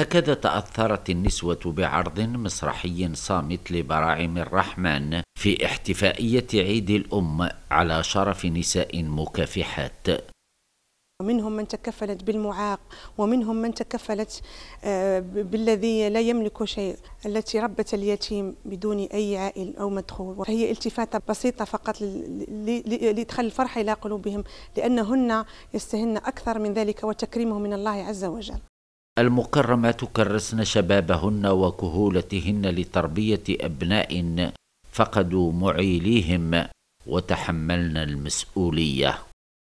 هكذا تأثرت النسوة بعرض مسرحي صامت لبراعم الرحمن في احتفائية عيد الأم على شرف نساء مكافحات منهم من تكفلت بالمعاق ومنهم من تكفلت آه، بالذي لا يملك شيء التي ربت اليتيم بدون أي عائل أو مدخول وهي التفاتة بسيطة فقط لإدخال الفرح إلى قلوبهم لأنهن يستهن أكثر من ذلك وتكريمه من الله عز وجل المكرمات كرسن شبابهن وكهولتهن لتربيه ابناء فقدوا معيليهم وتحملن المسؤوليه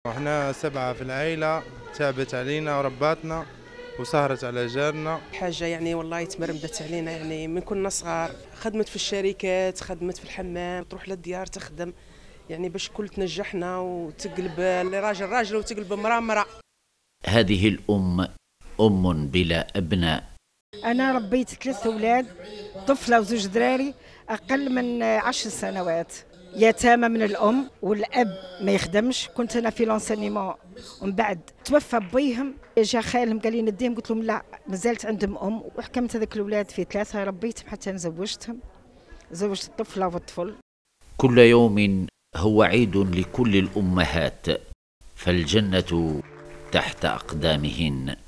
احنا سبعه في العائله تعبت علينا ورباتنا وسهرت على جارنا حاجة يعني والله تمرمدت علينا يعني من كنا صغار خدمت في الشركات خدمت في الحمام تروح للديار تخدم يعني باش كل تنجحنا وتقلب اللي راجل راجل وتقلب مرأة مرأة هذه الأم أم بلا أبناء أنا ربيت ثلاث أولاد طفلة وزوج دراري أقل من عشر سنوات يتامى من الأم والأب ما يخدمش كنت أنا في لونسينيمون ومن بعد توفى بيهم جا خالهم قال لي نديهم قلت لهم لا مازالت عندهم أم وحكمت هذوك الأولاد في ثلاثة ربيتهم حتى زوجتهم زوجت الطفلة والطفل كل يوم هو عيد لكل الأمهات فالجنة تحت أقدامهن